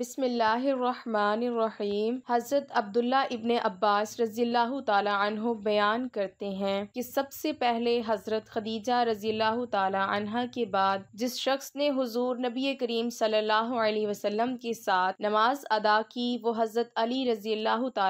बिसमीम हज़रत अब्दुल्ला इबन अब्बास रजील्ला तु बयान करते हैं कि सबसे पहले हज़रत खदीजा रजील्ला तह के बाद जिस शख्स ने हुजूर नबी करीम सल्लल्लाहु अलैहि वसल्लम के साथ नमाज अदा की वो हज़रत अली रजील्ला तु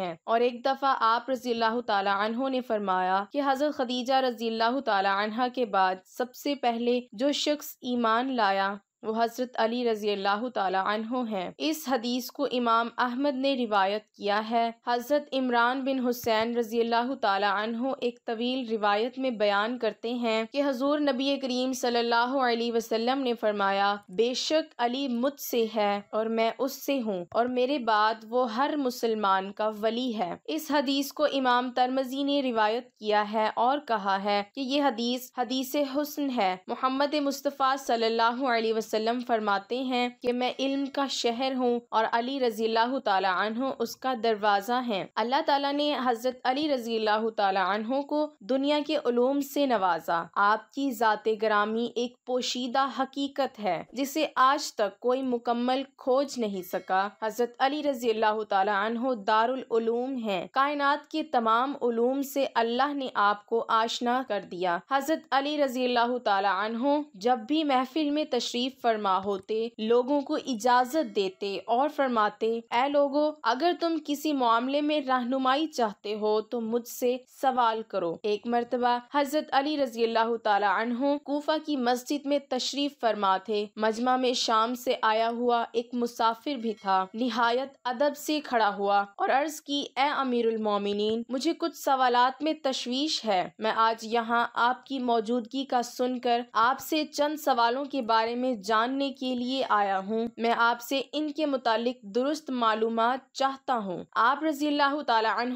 हैं और एक दफ़ा आप रजील्ला तु ने फरमाया कि हज़रत खदीजा रजील्ला तह के बाद सबसे पहले जो शख्स ईमान लाया वो हज़रत अली रजी अल्लाह तु हैं इस हदीस को इमाम अहमद ने रिवायत किया है हज़रत इमरान बिन हुसैन रजी अल्लाह तु एक तवील रिवायत में बयान करते हैं कि हजूर नबी करीम सल्लल्लाहु अलैहि वसल्लम ने फरमाया बेशक अली मुझसे है और मैं उससे हूँ और मेरे बाद वो हर मुसलमान का वली है इस हदीस को इमाम तरमजी ने रिवायत किया है और कहा है की ये हदीस हदीस हुसन है मोहम्मद मुस्तफ़ा सल्ला वसल्लम फरमाते हैं कि मैं इल्म का शहर हूँ और अली रजील्ला तु उसका दरवाज़ा है अल्लाह तला ने हज़रत अली रजील्ला तु को दुनिया के उलूम से नवाजा आपकी ज़ात ग्रामी एक पोशीदा हकीकत है जिसे आज तक कोई मुकम्मल खोज नहीं सका हज़रत अली रजील्ला तु दारूम है कायनात के तमाम उलूम से अल्लाह ने आपको आशना कर दिया हज़रत अली रजील्ला तु जब भी महफिल में तशरीफ़ फरमा होते लोगों को इजाजत देते और फरमाते ए लोगो अगर तुम किसी मामले में रहनुमाई चाहते हो तो मुझसे सवाल करो एक मरतबा हजरत अली रजी अल्लाह तु कोफा की मस्जिद में तशरीफ फरमा थे मजमा में शाम से आया हुआ एक मुसाफिर भी था निहायत अदब से खड़ा हुआ और अर्ज की ए अमीरुल उलमिन मुझे कुछ सवाल में तशवीश है मैं आज यहाँ आपकी मौजूदगी का सुनकर आपसे चंद सवालों के बारे में जानने के लिए आया हूँ मैं आपसे इनके मुतालिक दुरुस्त मालूम चाहता हूँ आप रजी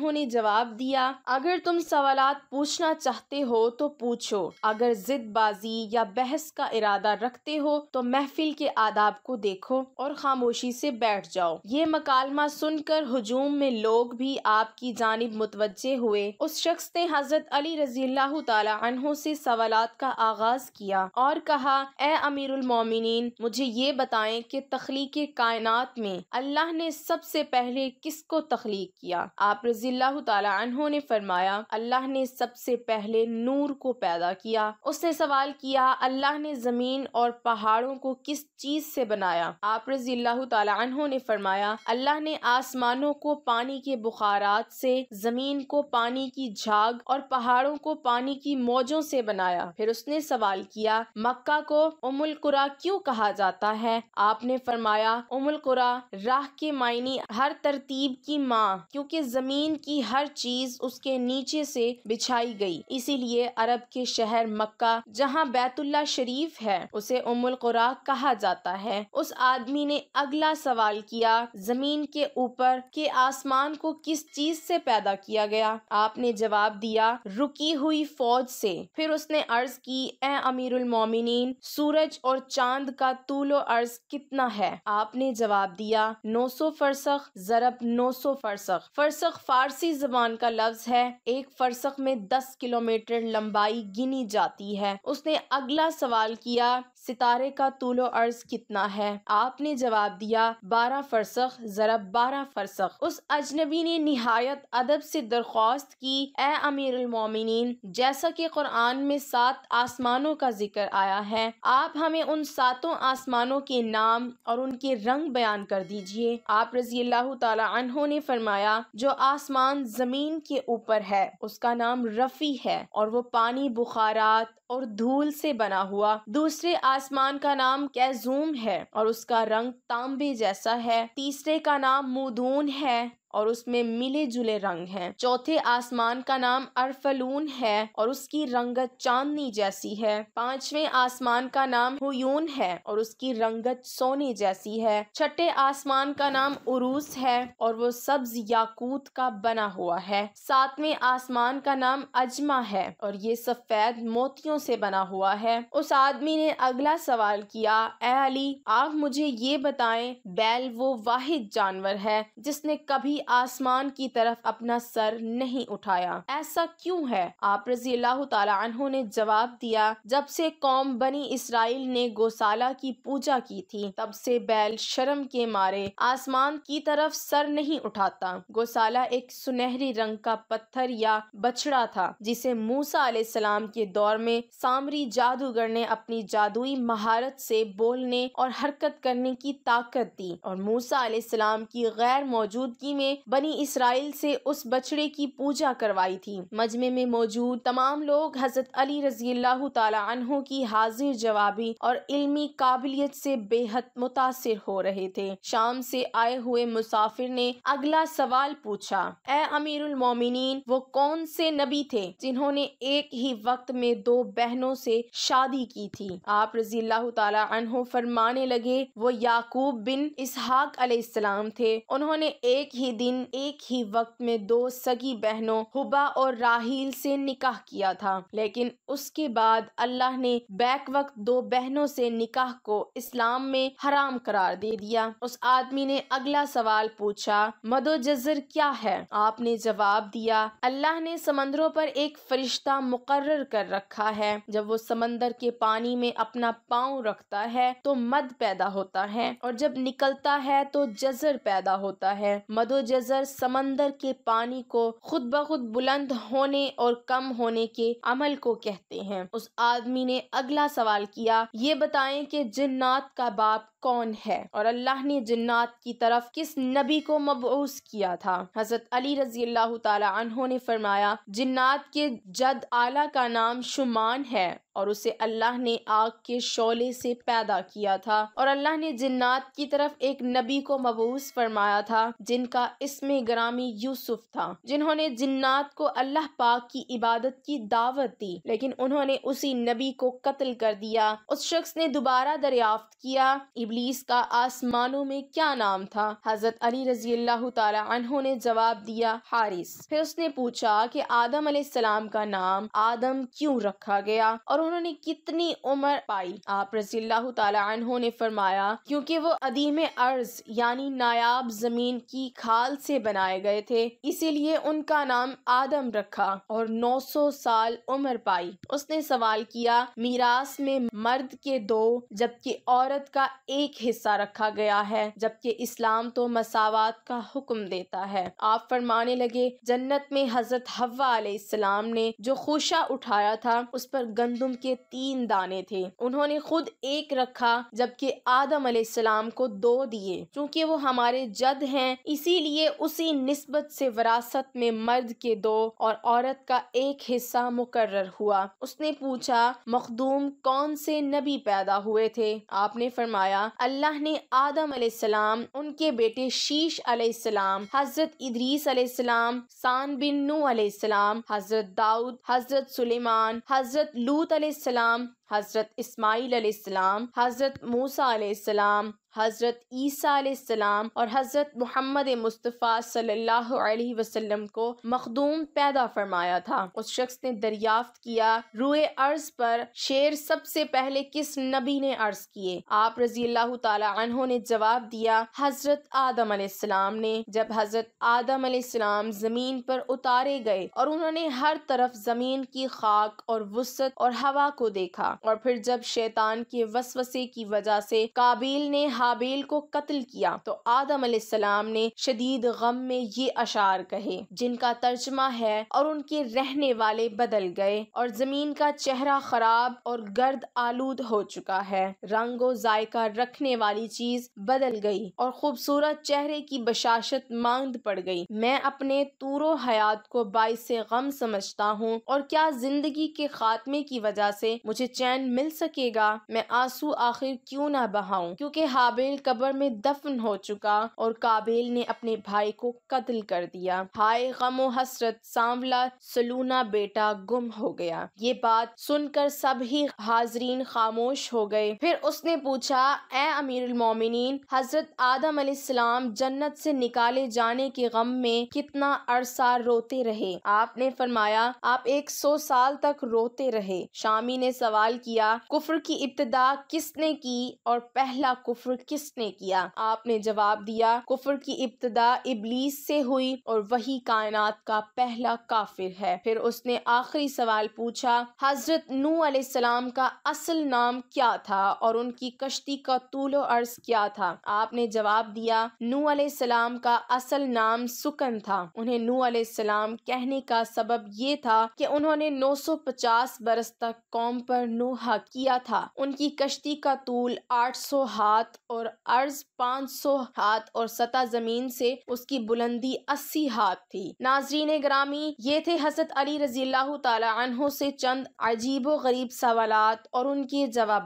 तु ने जवाब दिया अगर तुम सवाल पूछना चाहते हो तो पूछो अगर जिदबाजी या बहस का इरादा रखते हो तो महफिल के आदाब को देखो और खामोशी से बैठ जाओ ये मकालमा सुनकर हजूम में लोग भी आपकी जानब मुतवजे हुए उस शख्स ने हजरत अली रजील्ला तु से सवाल का आगाज किया और कहा ए अमीर उलमिन मोमिन मुझे ये बताएं कि तख्लीक कायनात में अल्लाह ने सबसे पहले किसको तख्लीक किया आप रजील्ला तहों ने फरमाया अल्लाह ने सबसे पहले नूर को पैदा किया उसने सवाल किया अल्लाह ने जमीन और पहाड़ों को किस चीज से बनाया आप रजील्ला तहों ने फरमाया अल्लाह ने आसमानों को पानी के बुखारात से जमीन को पानी की झाग और पहाड़ों को पानी की मौजों से बनाया फिर उसने सवाल किया मक्का को उमुल कुरा क्यों क्यों कहा जाता है आपने फरमाया उमुल कुरा राह के मायने हर तरतीब की माँ क्योंकि जमीन की हर चीज उसके नीचे से बिछाई गई इसीलिए अरब के शहर मक्का जहाँ बैतुल्ला शरीफ है उसे उमुल कुरा कहा जाता है उस आदमी ने अगला सवाल किया जमीन के ऊपर के आसमान को किस चीज से पैदा किया गया आपने जवाब दिया रुकी हुई फौज से फिर उसने अर्ज की ए अमीरुल मोमिनीन सूरज और चांद चांद का तूलो अर्ज कितना है आपने जवाब दिया 900 सौ फरसख जरब नौ सौ फरसख फरसख फारसी जबान का लफ्ज है एक फरसख में 10 किलोमीटर लंबाई गिनी जाती है उसने अगला सवाल किया सितारे का तूलो अर्ज कितना है आपने जवाब दिया बारह फरसख जरब बारह फरसख उस अजनबी ने नहायत अदब से दरख्वास्त की ए अमीर मोमिन जैसा की कुरान में सात आसमानों का जिक्र आया है आप हमें उन सात सातों आसमानों के नाम और उनके रंग बयान कर दीजिए आप रजी अल्लाह तहों ने फरमाया जो आसमान जमीन के ऊपर है उसका नाम रफ़ी है और वो पानी बुखारात और धूल से बना हुआ दूसरे आसमान का नाम कैजूम है और उसका रंग तांबे जैसा है तीसरे का नाम मुदून है और उसमें मिले जुले रंग हैं चौथे आसमान का नाम अरफलून है और उसकी रंगत चांदनी जैसी है पांचवें आसमान का नाम हुयून है और उसकी रंगत सोने जैसी है छठे आसमान का नाम उरूस है और वो सब्ज याकूत का बना हुआ है सातवें आसमान का नाम अजमा है और ये सफेद मोतियों से बना हुआ है उस आदमी ने अगला सवाल किया ए अली आप मुझे ये बताएं बैल वो वाहिद जानवर है जिसने कभी आसमान की तरफ अपना सर नहीं उठाया ऐसा क्यों है आप रजी अल्लाह तु ने जवाब दिया जब से कौम बनी इसराइल ने गौशाला की पूजा की थी तब से बैल शर्म के मारे आसमान की तरफ सर नहीं उठाता गौशाला एक सुनहरी रंग का पत्थर या बछड़ा था जिसे मूसा सलाम के दौर में सामरी जादूगर ने अपनी जादुई महारत से बोलने और हरकत करने की ताकत दी और मूसा सलाम की गैर मौजूदगी में ने बनी इसराइल से उस बछड़े की पूजा करवाई थी मजमे में मौजूद तमाम लोग हजरत अली रजी तहों की हाजिर जवाबी और इल्मी काबिलियत से बेहद मुतासर हो रहे थे शाम से आए हुए मुसाफिर ने अगला सवाल पूछा ए अमीरुल मोमिनीन वो कौन से नबी थे जिन्होंने एक ही वक्त में दो बहनों से शादी की थी आप रजी तहों फरमाने लगे वो याकूब बिन इसहाक अलैहिस्सलाम थे उन्होंने एक ही दिन एक ही वक्त में दो सगी बहनों हुबा और राहील से निकाह किया था लेकिन उसके बाद अल्लाह ने बैक वक्त दो बहनों से निकाह को इस्लाम में हराम करार दे दिया उस आदमी ने अगला सवाल पूछा मदो जजर क्या है आपने जवाब दिया अल्लाह ने समंदरों पर एक फरिश्ता मुकर कर रखा है जब वो समंदर के पानी में अपना पाँव रखता है तो मद पैदा होता है और जब निकलता है तो जजर पैदा होता है मदो जजर समंदर के पानी को खुद ब खुद बुलंद होने और कम होने के अमल को कहते हैं उस आदमी ने अगला सवाल किया ये बताएं कि जिन्नात का बाप कौन है और अल्लाह ने जन्नात की तरफ किस नबी को मबूस किया था हजरत अली रजी अल्लाह ने फरमाया जन्नात के जद आला का नाम शुमान है और उसे अल्लाह ने आग के शोले से पैदा किया था और अल्लाह ने जन्नात की तरफ एक नबी को मबूस फरमाया था जिनका इसमें ग्रामी यूसुफ था जिन्होंने जन्नात को अल्लाह पाक की इबादत की दावत दी लेकिन उन्होंने उसी नबी को कत्ल कर दिया उस शख्स ने दोबारा दरियाफ्त किया इबली इबलीस का आसमानों में क्या नाम था हजरत अली रजी अल्लाह तहों ने जवाब दिया हारिस फिर उसने पूछा की आदम सलाम का नाम आदम क्यूँ रखा गया और उन्होंने कितनी उम्र पाई आप रजी अल्लाह तहों ने फरमाया क्यूँकी वो अदीम अर्ज यानी नायाब जमीन की खाल से बनाए गए थे इसीलिए उनका नाम आदम रखा और 900 साल उम्र पाई उसने सवाल किया मीरास में मर्द के दो जबकि औरत का एक हिस्सा रखा गया है जबकि इस्लाम तो मसावत का हुक्म देता है आप फरमाने लगे जन्नत में हजरत हवा आलाम ने जो खुशा उठाया था उस पर गंदम के तीन दाने थे उन्होंने खुद एक रखा जबकि आदम आसमाम को दो दिए चूँकि वो हमारे जद हैं इसीलिए उसी नस्बत से वरासत में मर्द के दो और औरत का एक हिस्सा मुकर्र हुआ उसने पूछा मखदूम कौन से नबी पैदा हुए थे आपने फरमाया अल्लाह ने आदम अलैहिस्सलाम, उनके बेटे शीश अलैहिस्सलाम, हजरत इदरीस अलैहिस्सलाम, सान बिन नू अलैहिस्सलाम, हजरत दाऊद हजरत सुलेमान हजरत लूत अलैहिस्सलाम, हज़रत इस्माईल सलाम हज़रत मूसा सलाम हज़रत ईसीम और हज़रत मोहम्मद मुस्तफ़ा सल्लल्लाहु अलैहि वसल्लम को मखदूम पैदा फरमाया था उस शख्स ने दरियाफ्त किया रुए अर्ज पर शेर सबसे पहले किस नबी ने अर्ज किए आप रजी अल्लाह ने जवाब दिया हज़रत आदम ने जब हज़रत आदम सलाम ज़मीन पर उतारे गए और उन्होंने हर तरफ ज़मीन की खाक और वसत और हवा को देखा और फिर जब शैतान के वसवसे की वजह से काबिल ने हाबिल को कत्ल किया तो आदम अलैहिस्सलाम ने शदीद गम में ये अशार कहे जिनका तर्जमा है और उनके रहने वाले बदल गए और जमीन का चेहरा खराब और गर्द आलूद हो चुका है रंग और जायका रखने वाली चीज बदल गई और खूबसूरत चेहरे की बशाशत मांग पड़ गई मैं अपने तूरो हयात को बाईस गम समझता हूँ और क्या जिंदगी के खात्मे की वजह से मुझे चैन मिल सकेगा मैं आंसू आखिर क्यों ना बहाऊं क्योंकि हाबेल कब्र में दफन हो चुका और काबेल ने अपने भाई को कत्ल कर दिया हाय गमो हसरत सांवला सलूना बेटा गुम हो गया ये बात सुनकर सभी हाजरीन खामोश हो गए फिर उसने पूछा ए अमीर मोमिन हजरत आदम सलाम जन्नत से निकाले जाने के गम में कितना अरसा रोते रहे आपने फरमाया आप एक सौ साल तक रोते रहे शामी ने सवाल सवाल किया कुफर की इब्तदा किसने की और पहला कुफर किसने किया आपने जवाब दिया कुफर की इब्तदा इबलीस से हुई और वही कायनात का पहला काफिर है फिर उसने आखिरी सवाल पूछा हजरत नू सलाम का असल नाम क्या था और उनकी कश्ती का तूलो अर्ज क्या था आपने जवाब दिया नू असलाम का असल नाम सुकन था उन्हें नू सलाम कहने का सबब ये था कि उन्होंने 950 बरस तक कौम पर नू नूहा किया था उनकी कश्ती का तूल 800 हाथ और अर्ज 500 हाथ और सतह जमीन से उसकी बुलंदी 80 हाथ थी नाजरीन ग्रामी ये थे हजरत अली रजी तहों से चंद अजीब गरीब सवाल और उनके जवाब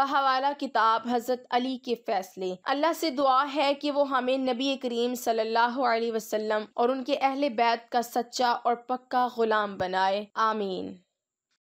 बहवाला किताब हजरत अली के फैसले अल्लाह से दुआ है कि वो हमें नबी करीम सल्लल्लाहु अलैहि वसल्लम और उनके अहल बैत का सच्चा और पक्का गुलाम बनाए आमीन